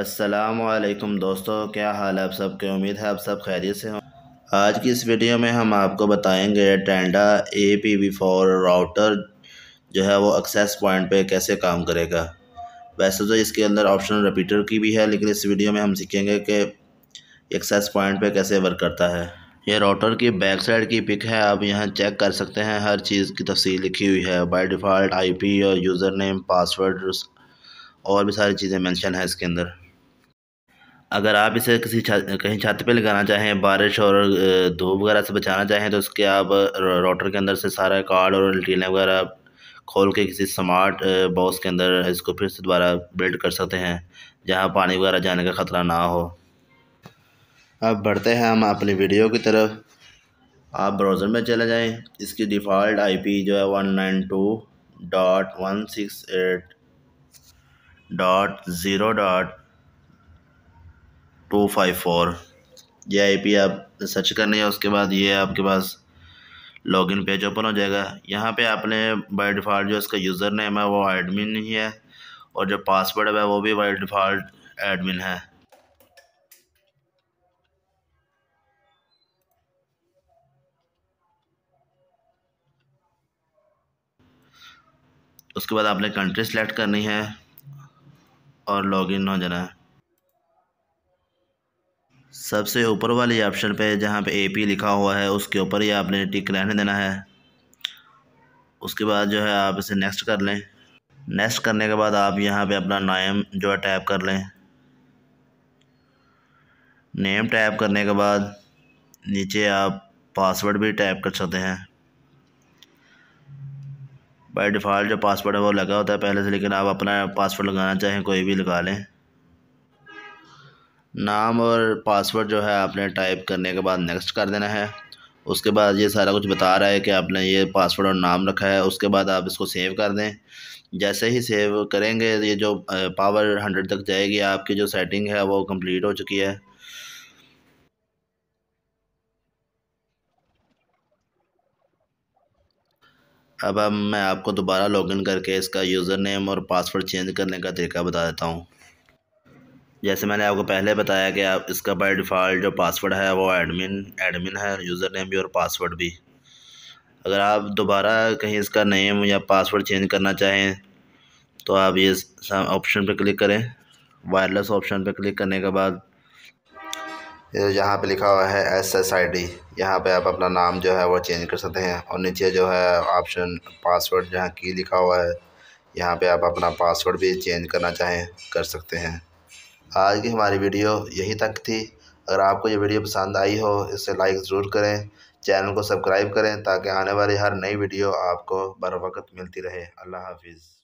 असलकम दोस्तों क्या हाल है आप सब उम्मीद है आप सब खैरियत से हों आज की इस वीडियो में हम आपको बताएंगे Tenda A P V four router जो है वो एक्सेस पॉइंट पे कैसे काम करेगा वैसे तो इसके अंदर ऑप्शन रिपीटर की भी है लेकिन इस वीडियो में हम सीखेंगे कि एक्सेस पॉइंट पे कैसे वर्क करता है ये राउटर की बैक साइड की पिक है आप यहाँ चेक कर सकते हैं हर चीज़ की तफसील लिखी हुई है बाई डिफ़ॉल्ट पी और यूज़र नेम पासवर्ड और भी सारी चीज़ें मेंशन है इसके अंदर अगर आप इसे किसी छा कहीं छत पे लगाना चाहें बारिश और धूप वगैरह से बचाना चाहें तो उसके आप रोटर के अंदर से सारा कार्ड और लटीलें वगैरह खोल के किसी स्मार्ट बॉक्स के अंदर इसको फिर से दोबारा बिल्ड कर सकते हैं जहाँ पानी वगैरह जाने का ख़तरा ना हो अब बढ़ते हैं हम अपनी वीडियो की तरफ आप ब्राउज़र में चले जाएँ इसकी डिफ़ॉल्ट आई जो है one nine two dot one six eight dot zero dot two five four ये पी आप सर्च करनी है उसके बाद ये आपके पास लॉगिन पेज ओपन हो जाएगा यहाँ पे आपने बाई डिफ़ॉल्ट जो इसका यूज़र नेम है वो एडमिन ही है और जो पासवर्ड है वो भी बाई डिफ़ॉल्ट एडमिन है उसके बाद आपने कंट्री सेलेक्ट करनी है और लॉगिन हो जाना है सबसे ऊपर वाले ऑप्शन पे जहाँ पे ए पी लिखा हुआ है उसके ऊपर ही आपने टिक रहने देना है उसके बाद जो है आप इसे नेक्स्ट कर लें नेक्स्ट करने के बाद आप यहाँ पे अपना नाम जो है टैप कर लें नेम टैप करने के बाद नीचे आप पासवर्ड भी टैप कर सकते हैं बाय डिफ़ॉल्ट जो पासवर्ड है वो लगा होता है पहले से लेकिन आप अपना पासवर्ड लगाना चाहें कोई भी लगा लें नाम और पासवर्ड जो है आपने टाइप करने के बाद नेक्स्ट कर देना है उसके बाद ये सारा कुछ बता रहा है कि आपने ये पासवर्ड और नाम रखा है उसके बाद आप इसको सेव कर दें जैसे ही सेव करेंगे ये जो पावर हंड्रेड तक जाएगी आपकी जो सेटिंग है वो कंप्लीट हो चुकी है अब अब मैं आपको दोबारा लॉगिन करके इसका यूज़र नेम और पासवर्ड चेंज करने का तरीका बता देता हूँ जैसे मैंने आपको पहले बताया कि आप इसका बाय डिफ़ॉल्ट जो पासवर्ड है वो एडमिन एडमिन है यूज़र नेम भी और पासवर्ड भी अगर आप दोबारा कहीं इसका नेम या पासवर्ड चेंज करना चाहें तो आप ये ऑप्शन पर क्लिक करें वायरलेस ऑप्शन पर क्लिक करने के बाद यहाँ पे लिखा हुआ है एस एस आई डी यहाँ पर आप अपना नाम जो है वो चेंज कर सकते हैं और नीचे जो है ऑप्शन पासवर्ड जहाँ की लिखा हुआ है यहाँ पे आप अपना पासवर्ड भी चेंज करना चाहें कर सकते हैं आज की हमारी वीडियो यहीं तक थी अगर आपको ये वीडियो पसंद आई हो इसे लाइक ज़रूर करें चैनल को सब्सक्राइब करें ताकि आने वाली हर नई वीडियो आपको बर वक्त मिलती रहे अल्लाह हाफिज़